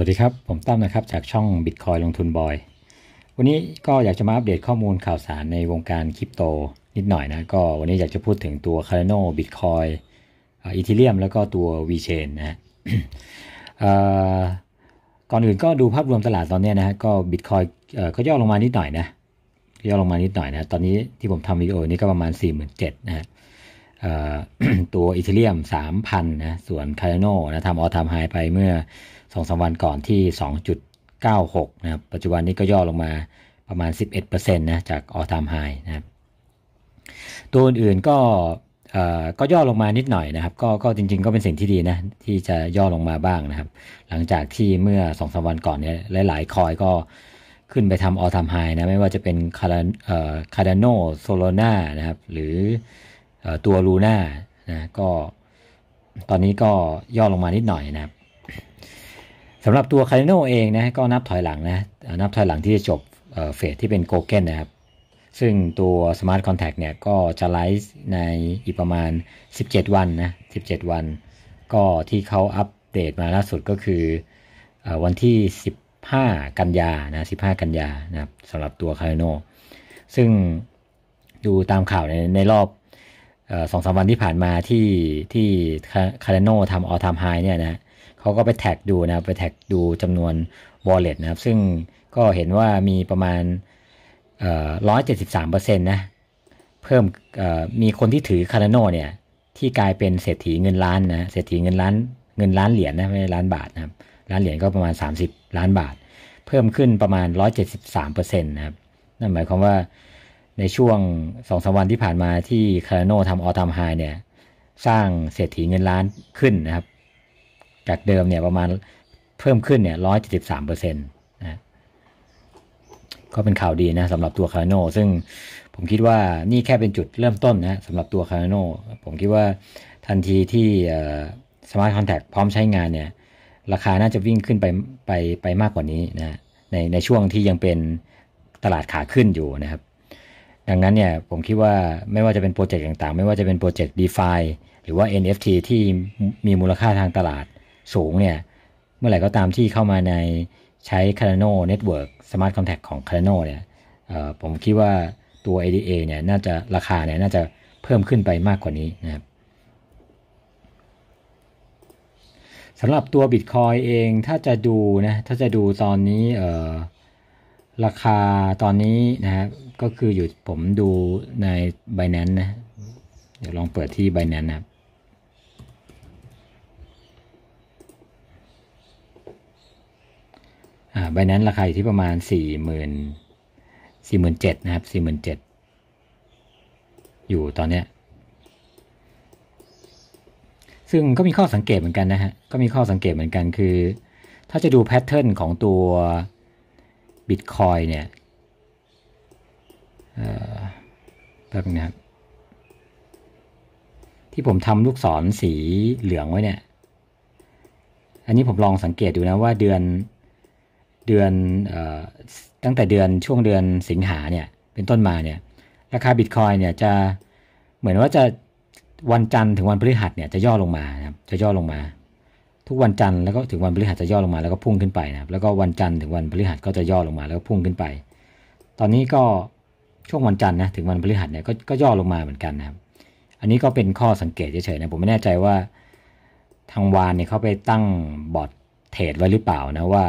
วัสดีครับ ผมตั้มนะครับจากช่อง Bitcoin ลงทุนบอย วันนี้ก็อยากจะมาอัปเดตข้อมูลข่าวสารในวงการคริปโตนิดหน่อยนะก็วันนี้อยากจะพูดถึงตัว c a r d a n o Bitcoin อีททเรียมแล้วก็ตัว VChain นะก่อนอื่นก็ดูภาพรวมตลาดตอนนี้นะฮะ ก็ Bitcoin ก็ย่อลงมานิดหน่อยนะย่อลงมานิดหน่อยนะ ตอนนี้ที่ผมทำวิดีโอนี้ก็ประมาณ 47,000นะฮะตัวอิตาเลียม 3,000นะส่วนคาร์โนนะทำออทามไฮไปเมื่อ2อสวันก่อนที่ 2.96นะครับ ปัจจุบันนี้ก็ย่อลงมาประมาณ 11%นะจากออทามไฮนะครับ ตัวอื่นๆก็ก็ย่อลงมานิดหน่อยนะครับก็ก็จริง ๆก็เป็นสิ่งที่ดีนะที่จะย่อลงมาบ้างนะครับ หลังจากที่เมื่อ2อสวันก่อนเนี่ยหลายๆคอยก็ขึ้นไปทำออทามไฮนะไม่ว่าจะเป็นคาร์ดานโนโซโลนานะครับหรือตัวลูน่านะก็ตอนนี้ก็ย่อลงมานิดหน่อยนะครับสำหรับตัวคาริโนเองนะก็นับถอยหลังนะ นับถอยหลังที่จะจบเฟสที่เป็นโกเก้นนะครับ ซึ่งตัวสมาร์ทคอนแทคเนี่ยก็จะไลฟ์ในอีกประมาณ 17 วันนะ 17 วัน ก็ที่เขาอัปเดตมาล่าสุดก็คืออวันที่ 15 กันยานะ15 กันยานะครับสำหรับตัวคาริโนซึ่งดูตามข่าวในในรอบสองสามวันที่ผ่านมาที่ที่คาร์โนทำออทามไฮเนี่ยนะเขาก็ไปแท็กดูนะ ไปแท็กดูจำนวนวอลเล็ตนะครับ ซึ่งก็เห็นว่ามีประมาณร้อยเจ็ดสิบสามเปอร์เซ็นต์นะ เพิ่มมีคนที่ถือคาร์โนเนี่ย ที่กลายเป็นเศรษฐีเงินล้านนะเศรษฐีเงินล้านเงินล้านเหรียญนะไม่ใช่ล้านบาทนะครับล้านเหรียญก็ประมาณสสามิบล้านบาท เพิ่มขึ้นประมาณรร้ออยเเเจ็็ดสสิบามป์ซนต์นะครับ นั่นหมายความว่าในช่วงสองสวันที่ผ่านมาที่คาร์โนทำออทามไฮเนี่ย สร้างเศรษฐีเงินล้านขึ้นนะครับ จากเดิมเนี่ยประมาณเพิ่มขึ้นเนี่ยร้อยเจ็ดสิบสามเปอร์เซ็นต์นะก็เป็นข่าวดีนะสำหรับตัวคาร์โนซึ่งผมคิดว่านี่แค่เป็นจุดเริ่มต้นนะสำหรับตัวคาร์โนผมคิดว่าทันทีที่สมาร์ทคอนแทคพร้อมใช้งานเนี่ย ราคาน่าจะวิ่งขึ้นไปไปไปมากกว่านี้นะในในช่วงที่ยังเป็นตลาดขาขึ้นอยู่นะครับดังนั้นเนี่ย ผมคิดว่าไม่ว่าจะเป็นโปรเจกต์ต่างๆ ไม่ว่าจะเป็นโปรเจกต์ DeFi หรือว่า NFT ที่มีมูลค่าทางตลาดสูงเนี่ย เมื่อไหร่ก็ตามที่เข้ามาในใช้ Cardano Network Smart c o n t a c t ของ Cardano เนี่ยผมคิดว่าตัว ADA เนี่ยน่าจะราคาเนี่ย น่าจะเพิ่มขึ้นไปมากกว่านี้นะครับสำหรับตัว Bitcoin เองถ้าจะดูนะถ้าจะดูตอนนี้ราคาตอนนี้นะครับก็คืออยู่ผมดูใน b i แ a น c นะ เดี๋ยวลองเปิดที่ b i แ a น c นะครับอ่า b แนนราคาอยู่ที่ประมาณ 4 0 0 0 0 4 7 0 0 0นะครับ4เ0 0 0 อยู่ตอนเนี้ยซึ่งก็มีข้อสังเกตเหมือนกันนะฮะก็มีข้อสังเกตเหมือนกัน คือ ถ้าจะดูแพทเทิร์นของตัวบิตคอยเนี่ยแบบนี้ครับที่ผมทำลูกศรสีเหลืองไว้เนี่ย อันนี้ผมลองสังเกตดูนะว่าเดือนเดือนอตั้งแต่เดือนช่วงเดือนสิงหาเนี่ยเป็นต้นมาเนี่ย ราคาบิตคอยเนี่ยจะเหมือนว่าจะวันจันทร์ถึงวันพฤหัสเนี่ยจะย่อลงมาครับจะย่อลงมาทุกวันจันทร์แล้วก็ถึงวันพฤหัสจะย่อลงมาแล้วก็พุ่งขึ้นไปนะครับแล้วก็วันจันทร์ถึงวันพฤหัสก็จะย่อลงมา แล้วก็พุ่งขึ้นไป ตอนนี้ก็ช่วงวันจันทร์นะถึงวันพฤหัสเนี่ยก็ก็ย่อลงมาเหมือนกันนะครับ อันนี้ก็เป็นข้อสังเกตเฉยๆนะ ผมไม่แน่ใจว่าทางวานเนี่ยเขาไปตั้งบอร์ดเทรดไว้หรือเปล่านะว่า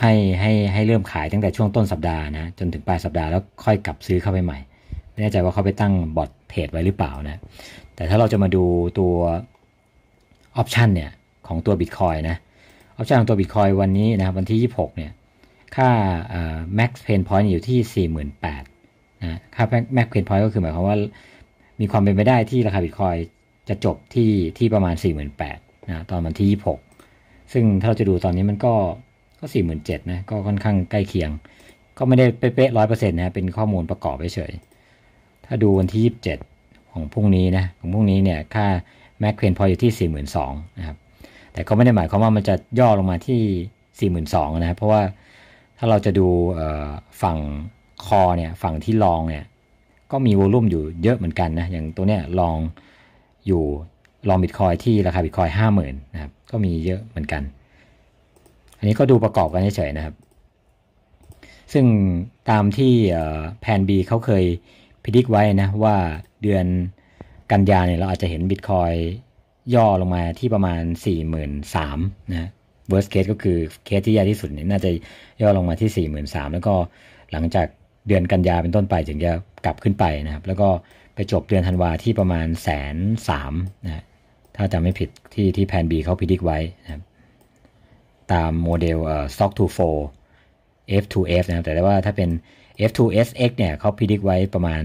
ให้ให้ให้เริ่มขายตั้งแต่ช่วงต้นสัปดาห์นะจนถึงปลายสัปดาห์แล้วค่อยกลับซื้อเข้าไปใหม่ไม่ แน่ใจว่าเขาไปตั้งบอร์ดเทรดไว้หรือเปล่านะแต่ถ้าเราจะมาดูตัวออปชันเนี่ยของตัวบิตคอยนะออปชันของตัวบิตคอยวันนี้นะครับวันที่26เนี่ยค่า็กซ์เพนพอยต์อยู่ที่48,000นะค่า็กซ์เพนพอยต์ก็คือหมายความว่ามีความเป็นไปได้ที่ราคาบิตคอยจะจบที่ที่ประมาณ48,000นะตอนวันที่ 26 ซึ่งถ้าเราจะดูตอนนี้มันก็ก็47,000นะก็ค่อนข้างใกล้เคียง ก็ไม่ได้เป๊ะร้อยเปอร์เซ็นต์นะเป็นข้อมูลประกอบเฉยถ้าดูวันที่ 27ของพรุ่งนี้นะของพรุ่งนี้เนี่ยค่าแม็กเพนพออยู่ที่42,000นะครับ แต่ก็ไม่ได้หมายความว่ามันจะย่อลงมาที่ 42,000นะครับเพราะว่าถ้าเราจะดูฝั่งคอเนี่ย ฝั่งที่ลองเนี่ย ก็มีวอลุ่มอยู่เยอะเหมือนกันนะ อย่างตัวเนี้ยลองอยู่ลองบิตคอยที่ราคาบิตคอยห้าหมื่นนะครับ ก็มีเยอะเหมือนกัน อันนี้ก็ดูประกอบกันเฉยๆนะครับ ซึ่งตามที่แพนบีเขาเคยพิจิกไว้นะว่าเดือนกันยาเนี่ยเราอาจจะเห็นบิตคอย ย่อลงมาที่ประมาณ4หมื่นสามนะเวอร์สเคสก็คือเคสที่แย่ที่สุดเนี่ยน่าจะย่อลงมาที่4นสามแล้วก็หลังจากเดือนกันยาเป็นต้นไปถึงจะกลับขึ้นไปนะครับแล้วก็ไปจบเดือนธันวาที่ประมาณแสนสามนะถ้าจำไม่ผิดที่ที่แพนบีเขาพิจิกไว้นะครับตามโมเดลเอ่อ stock to flow F2F นะแต่ว่าถ้าเป็น F2SX เนี่ยเขาพิจิกไว้ประมาณ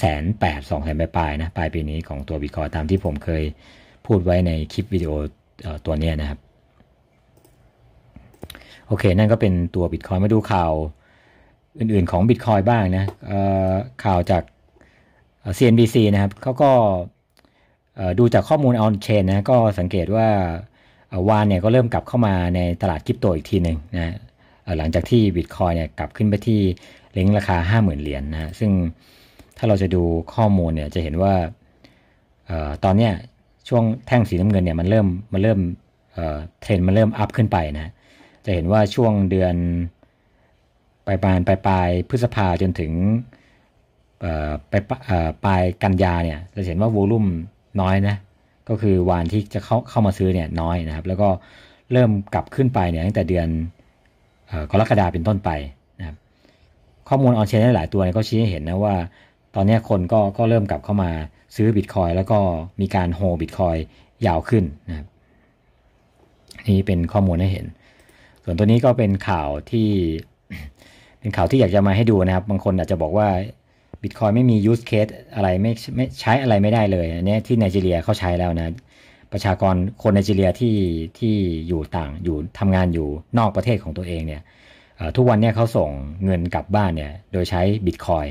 2แปดสองแสนปลายนะปลายปีนี้ของตัวบิตคอยตามที่ผมเคยพูดไว้ในคลิปวิดีโอตัวนี้นะครับ โอเค นั่นก็เป็นตัวบิตคอยมาดูข่าว อื่น ๆ ของบิตคอยบ้างนะข่าวจาก CNBC นะครับเขาก็ดูจากข้อมูลออนเชนนะ ก็สังเกตว่า วานเนี่ยก็เริ่มกลับเข้ามาในตลาดคริปโตอีกทีหนึ่งนะ หลังจากที่บิตคอยเนี่ยกลับขึ้นไปที่เล้งราคา 50,000 เหรียญนนะซึ่งถ้าเราจะดูข้อมูลเนี่ยจะเห็นว่าตอนเนี้ยช่วงแท่งสีน้ำเงินเนี่ยมันเริ่มมันเริ่มเทรนมันเริ่มอัพขึ้นไปนะ จะเห็นว่าช่วงเดือน ปลายปลายปลายปลายพฤษภาจนถึงปลายปลายกันยาเนี่ยจะเห็นว่าโวลุ่มน้อยนะก็คือวานที่จะเข้าเข้ามาซื้อเนี่ยน้อยนะครับ แล้วก็เริ่มกลับขึ้นไปเนี่ยตั้งแต่เดือนกรกฎาคมเป็นต้นไปนะครับ ข้อมูลออนเชนหลายตัวก็ชี้ให้เห็นนะว่าตอนนี้คนก็ก็เริ่มกลับเข้ามาซื้อบิตคอยแล้วก็มีการโฮบิตคอยยาวขึ้นนะครับนี่เป็นข้อมูลให้เห็น ส่วนตัวนี้ก็เป็นข่าวที่เป็นข่าวที่อยากจะมาให้ดูนะครับ บางคนอาจจะบอกว่าบิตคอยไม่มียูสเคสอะไรไม่ไม่ใช้อะไรไม่ได้เลยอันนี้ที่ไนจีเรียเขาใช้แล้วนะประชากรคนไนจีเรียที่ที่อยู่ต่างอยู่ทำงานอยู่นอกประเทศของตัวเองเนี่ยทุกวันเนี่ยเขาส่งเงินกลับบ้านเนี่ยโดยใช้บิตคอย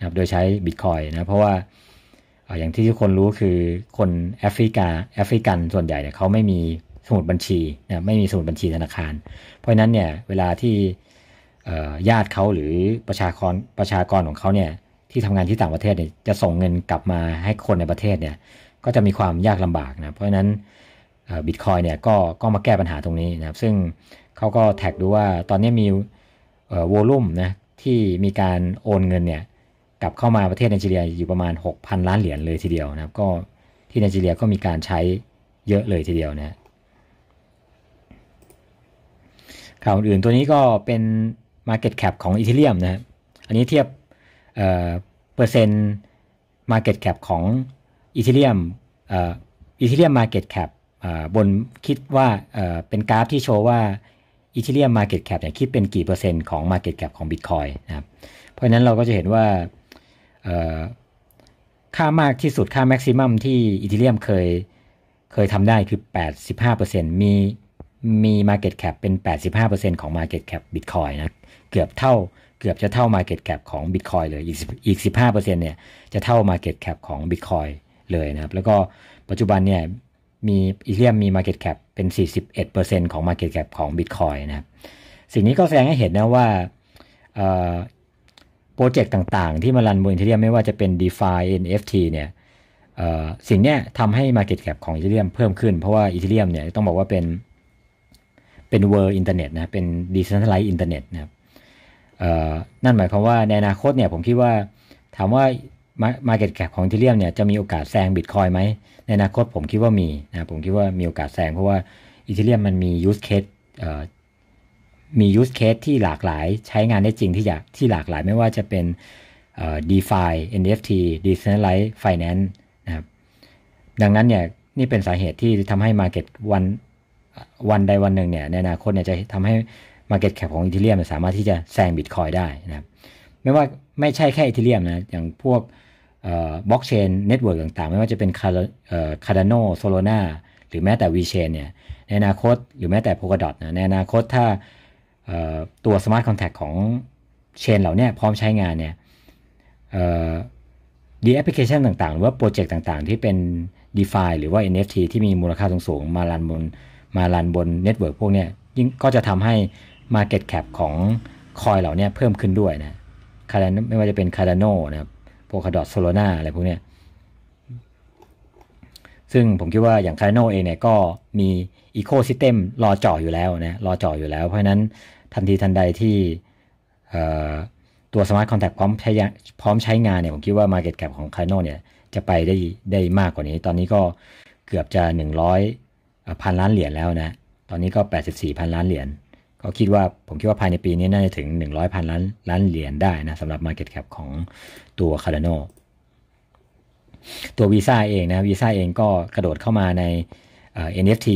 นะครับโดยใช้บิตคอยนะ เพราะว่าอย่างที่ทุกคนรู้คือคนแอฟริกาแอฟริกัน ส่วนใหญ่เนี่ยเขาไม่มีสมุดบัญชีนะไม่มีสมุดบัญชีธนาคาร เพราะนั้นเนี่ยเวลาที่ญาติเขาหรือประชากรประชากรของเขาเนี่ยที่ทำงานที่ต่างประเทศเนี่ยจะส่งเงินกลับมาให้คนในประเทศเนี่ยก็จะมีความยากลำบากนะเพราะฉะนั้นบิตคอยเนี่ยก็ก็มาแก้ปัญหาตรงนี้นะครับ ซึ่งเขาก็แท็กดูว่าตอนนี้มีวอลุ่มนะที่มีการโอนเงินเนี่ยกลับเข้ามาประเทศไนจีเรียอยู่ประมาณ 6,000 ล้านเหรียญเลยทีเดียวนะครับก็ที่ไนจีเรียก็มีการใช้เยอะเลยทีเดียวนะข่าวอื่นตัวนี้ก็เป็น Market Cap ของอีเทเรียมนะอันนี้เทียบเปอร์เซ็นต์ Market Cap ของอีเทเรียมอีเทเรียมมาเก็ตแคปบนคิดว่าเป็นกราฟที่โชว์ว่าอีเทเรียมมาเก็ตแคปเนี่ยคิดเป็นกี่เปอร์เซ็นต์ของ Market Cap ของ Bitcoin นะครับ เพราะฉะนั้นเราก็จะเห็นว่าค่ามากที่สุดค่าแม็กซิมัมที่อีทิเลียมเคยเคยทำได้คือ 85%มีมี Market Cap เป็น 85%ของ Market Cap Bitcoin นะ เกือบ เท่าเกือบจะเท่า Market Cap ของ Bitcoin เลย อีกอีก 15%เนี่ยจะเท่า Market Cap ของ Bitcoin เลยนะครับ แล้วก็ปัจจุบันเนี่ยมีอีเลียมมี Market Cap เป็น 41%ของ Market Cap ของ Bitcoin นะครับ สิ่งนี้ก็แสดงให้เห็นนะว่าโปรเจกต์ต่างๆที่มารันบนอีเทเรียมไม่ว่าจะเป็น DeFi NFT เนี่ยสิ่งเนี้ยทำให้ Market Cap ของอีเทเรียมเพิ่มขึ้น เพราะว่าอีเทเรียมเนี่ยต้องบอกว่าเป็นเป็นเว r ร์อินเทอร์เน็ตนะเป็นดิ c e n t r ไ l i ์อินเทอร์เน็ตนะครับนั่นหมายความว่าในอนาคตเนี่ยผมคิดว่าถามว่า Market Cap ของอีเรียมเนี่ยจะมีโอกาสแซงบิตคอยไหมในอนาคตผมคิดว่ามีนะผมคิดว่ามีโอกาสแซงเพราะว่าอีเทเรียมมันมี use case มียูสเคสที่หลากหลายใช้งานได้จริงที่อยาก ที่หลากหลายไม่ว่าจะเป็น DeFi NFT Decentralized Finance นะครับ ดังนั้นเนี่ย นี่เป็นสาเหตุที่ทำให้ Market วันวันใดวันหนึ่งเนี่ยในอนาคตเนี่ยจะทำให้ Market Cap ของอีเทเรียมสามารถที่จะแซงบิตคอยได้นะครับไม่ว่าไม่ใช่แค่อีเทเรียมนะ อย่างพวกบล็อกเชนเน็ตเวิร์กต่างๆ ไม่ว่าจะเป็นคาร์ดานโนโซโลนาหรือแม้แต่วีเชนเนี่ยในอนาคตหรือแม้แต่โพกดอทนะในอนาคตถ้าตัวมาร์ทคอนแท็กของเชนเหล่านี้พร้อมใช้งานเนี่ยดีแอปพลิเคชันต่าง ๆ หรือว่าโปรเจกต์ต่าง ๆ ที่เป็น d e f าหรือว่า NFT ที่มีมูลค่าสูงๆ มาลันบน มาลันบนเน็ตเวิร์กพวกนี้ยิ่งก็จะทำให้ Market Cap ของคอยเหล่านี้เพิ่มขึ้นด้วยนะคาร์ไม่ว่าจะเป็น Cardano นะครับพวกคาร์ดอทโซโลนาอะไรพวกนี้ซึ่งผมคิดว่าอย่าง Cardano เองเนี่ย ก็มี Ecosystem รอจ่ออยู่แล้วนะ รอจ่ออยู่แล้วเพราะนั้นทันทีทันใดที่ตัวสมาร์ทคอนแทคพร้อมใช้พร้อมใช้งานเนี่ย ผมคิดว่า Market Cap ของ c a r a n o เนี่ย จะไปได้ได้มากกว่านี้ ตอนนี้ก็เกือบจะ 100พัน ล้านเหรียญแล้วนะ ตอนนี้ก็ 84พันล้านเหรียญก็คิดว่าผมคิดว่าภายในปีนี้น่าจะถึง 100พันล้านล้านเหรียญได้นะสำหรับ Market Cap ของตัว Cardano ตัว Visa เองนะ Visa เองก็กระโดดเข้ามาใน NFT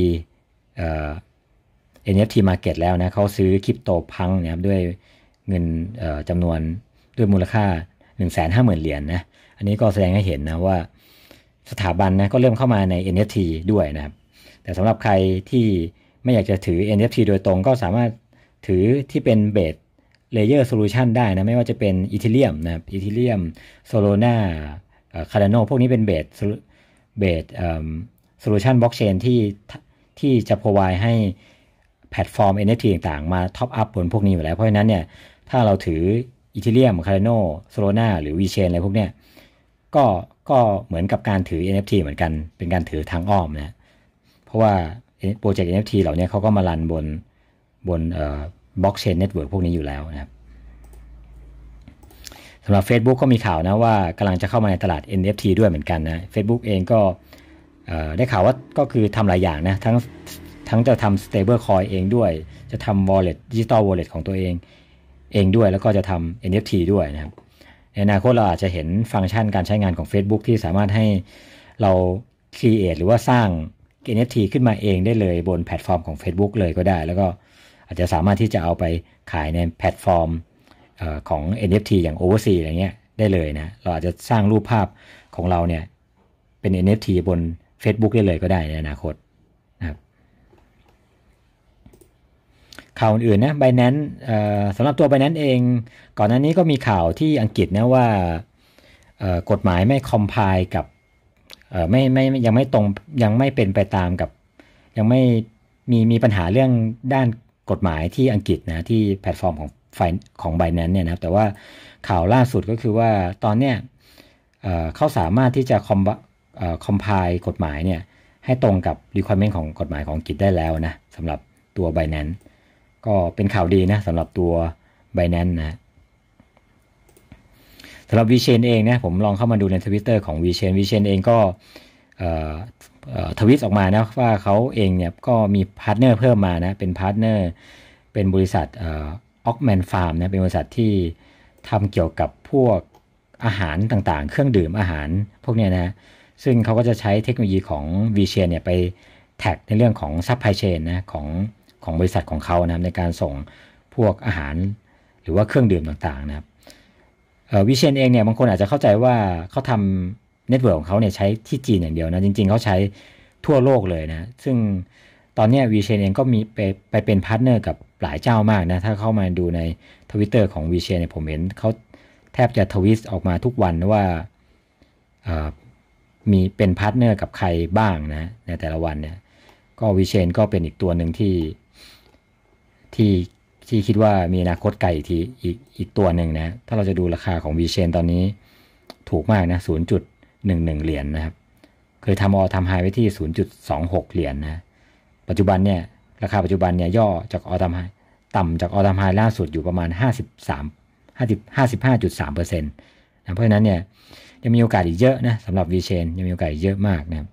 NFT Market แล้วนะเขาซื้อคริปโตพังนะครับด้วยเงินจำนวนด้วยมูลค่า 1 5 0 0 0 0 เหรียญนนะ อันนี้ก็แสดงให้เห็นนะว่า สถาบันนะก็เริ่มเข้ามาใน NFT ด้วยนะครับแต่สำหรับใครที่ไม่อยากจะถือ NFT โดยตรงก็สามารถถือที่เป็นเบสเลเยอร์โซลูชันได้นะ ไม่ว่าจะเป็นอีเทเลียมนะอีเทเลียมโซโลนาคาร์โนพวกนี้เป็นเบสเบสโซลูชันบล็อกเชนที่ที่จะพรอไวให้แพลตฟอร์ม NFT ต่างๆมาท็อปอัพบนพวกนี้อยู่แล้วเพราะฉะนั้นเนี่ยถ้าเราถืออีเทเรียมคาร์โนโซโลนาหรือวีเชนอะไรพวกเนี้ยก็ก็เหมือนกับการถือ NFT เหมือนกันเป็นการถือทางอ้อมนะ เพราะว่าโปรเจกต์ NFT เหล่านี้เขาก็มารันบนบนเอ่อบล็อกเชน เน็ตเวิร์กพวกนี้อยู่แล้วนะครับสำหรับ Facebook ก็มีข่าวนะว่ากำลังจะเข้ามาในตลาด NFT ด้วยเหมือนกันนะ Facebook เองก็ได้ข่าวว่าก็คือทำหลายอย่างนะทั้งทั้งจะทำ stablecoin เองด้วย จะทำ wallet digital wallet ของตัวเองเองด้วยแล้วก็จะทำ NFT ด้วยนะครับ ในอนาคตเราอาจจะเห็นฟังก์ชันการใช้งานของ Facebook ที่สามารถให้เรา create หรือว่าสร้าง NFT ขึ้นมาเองได้เลย บนแพลตฟอร์มของ Facebook เลยก็ได้ แล้วก็อาจจะสามารถที่จะเอาไปขายในแพลตฟอร์มของ NFT อย่าง Oversea อะไรเงี้ยได้เลยนะ เราอาจจะสร้างรูปภาพของเราเนี่ยเป็น NFT บน Facebook ได้เลยก็ได้ในอนาคตข่าวอื่นๆนะไบแนนสำหรับตัวไบแนนเอง ก่อนหน้านี้ก็มีข่าวที่อังกฤษนะว่า กฎหมายไม่คอมไพล์กับไม่ไม่ ยังไม่ตรง ยังไม่เป็นไปตามกับ ยังไม่มีมีปัญหาเรื่องด้านกฎหมายที่อังกฤษนะ ที่แพลตฟอร์มของไฟ ของไบแนนเนี่ยนะ แต่ว่าข่าวล่าสุดก็คือว่า ตอนเนี้ยเขาสามารถที่จะคอมคอมไพล์กฎหมายเนี่ย ให้ตรงกับีค q u i r เมนต์ของกฎหมายของอังกฤษได้แล้วนะ สำหรับตัวไบแนน c e ก็เป็นข่าวดีนะสำหรับตัว b i n a n c e นะสำหรับวีเชนเองนะผมลองเข้ามาดูในทวิตเตอร์ของวีเชนวีเชนเองก็ทวิตออกมานะว่าเขาเองเนี่ยก็มีพาร์ทเนอร์เพิ่มมานะเป็นพาร์ทเนอร์ เป็นบริษัทออกแมนฟาร์มนะ เป็นบริษัทที่ทำเกี่ยวกับพวกอาหารต่างๆ เครื่องดื่มอาหาร พวกเนี้ยนะ ซึ่งเขาก็จะใช้เทคโนโลยีของ v ีเชนเนี่ยไปแท็กในเรื่องของซัพพลายเชนนะของของบริษัทของเขานะครับในการส่งพวกอาหาร หรือว่าเครื่องดื่มต่างๆนะครับวิเชียนเองเนี่ยบางคนอาจจะเข้าใจว่าเขาทำเน็ตเวิร์กของเขาเนี่ยใช้ที่จีนอย่างเดียวนะ จริงๆเขาใช้ทั่วโลกเลยนะ ซึ่งตอนนี้วีเชนเองก็มีไป ไปเป็นพาร์ทเนอร์กับหลายเจ้ามากนะ ถ้าเข้ามาดูในทวิตเตอร์ของวีเชนเนี่ยผมเห็นเขาแทบจะทวิสออกมาทุกวันว่ามีเป็นพาร์ทเนอร์กับใครบ้างนะในแต่ละวันเนี่ยก็วีเชนก็เป็นอีกตัวหนึ่งที่ที่ที่คิดว่ามีอนาคตไกลอีกทีอีกอีกตัวหนึ่งนะ ถ้าเราจะดูราคาของวีเชนตอนนี้ถูกมากนะศูนนนย์จุดหหึ่งึ่งเหรียญนนะครับ เคยทำออทำไฮไว้ที่ศูนย์จุดสองหกเหรียญนนะปัจจุบันเนี่ย ราคาปัจจุบันเนี่ยย่อจากออทำไฮ ต่ำจากออทำไฮล่าสุดอยู่ประมาณหหหห้้้้าาาาาาสสสสสิิิบบบมมจุดเปอร์เซ็นะเพราะฉะนั้นเนี่ยยังมีโอกาสอีกเยอะนะสำหรับวีเชนยังมีโอกาสอีกเยอะมากนะครับ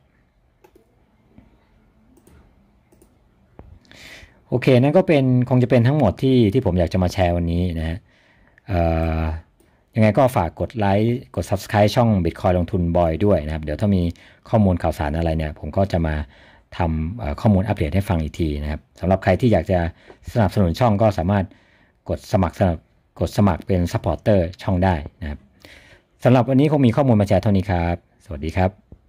โอเค นั่นก็เป็นคงจะเป็นทั้งหมดที่ที่ผมอยากจะมาแชร์วันนี้นะฮะยังไงก็ฝากกดไลค์ กด Subscribe ช่อง Bitcoin ลงทุนบอยด้วยนะครับ เดี๋ยวถ้ามีข้อมูลข่าวสารอะไรเนี่ย ผมก็จะมาทำข้อมูลอัปเดตให้ฟังอีกทีนะครับ สำหรับใครที่อยากจะสนับสนุนช่องก็สามารถกดสมัครสนับกดสมัครเป็นซัพพอร์เตอร์ช่องได้นะครับ สำหรับวันนี้คงมีข้อมูลมาแชร์เท่านี้ครับ สวัสดีครับ